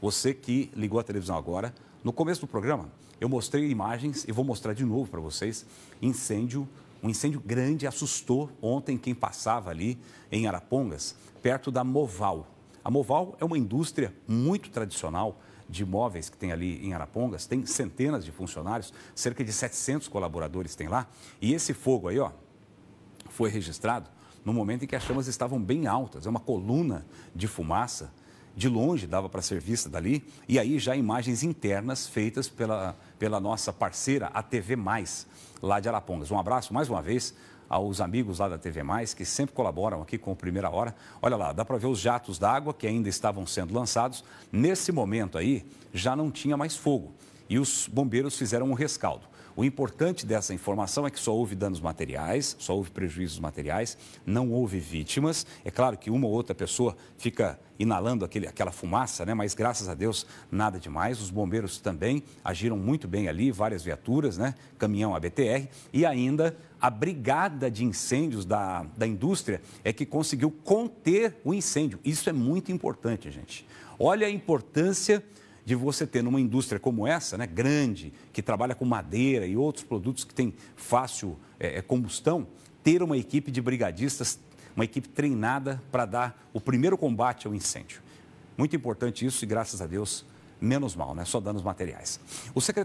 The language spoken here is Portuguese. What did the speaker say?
Você que ligou a televisão agora, no começo do programa, eu mostrei imagens e vou mostrar de novo para vocês. Incêndio, um incêndio grande assustou ontem quem passava ali em Arapongas, perto da Moval. A Moval é uma indústria muito tradicional de imóveis que tem ali em Arapongas, tem centenas de funcionários, cerca de 700 colaboradores tem lá. E esse fogo aí, ó, foi registrado no momento em que as chamas estavam bem altas, é uma coluna de fumaça de longe dava para ser vista dali, e aí já imagens internas feitas pela, pela nossa parceira, a TV Mais, lá de Arapongas. Um abraço mais uma vez aos amigos lá da TV Mais, que sempre colaboram aqui com o Primeira Hora. Olha lá, dá para ver os jatos d'água que ainda estavam sendo lançados. Nesse momento aí, já não tinha mais fogo e os bombeiros fizeram um rescaldo. O importante dessa informação é que só houve danos materiais, só houve prejuízos materiais, não houve vítimas. É claro que uma ou outra pessoa fica inalando aquele, aquela fumaça, né? mas graças a Deus nada demais. Os bombeiros também agiram muito bem ali, várias viaturas, né? caminhão ABTR e ainda a Brigada brigada de incêndios da, da indústria é que conseguiu conter o incêndio. Isso é muito importante, gente. Olha a importância de você ter numa indústria como essa, né, grande, que trabalha com madeira e outros produtos que têm fácil é, é combustão, ter uma equipe de brigadistas, uma equipe treinada para dar o primeiro combate ao incêndio. Muito importante isso e graças a Deus, menos mal, né? Só danos materiais. O secretário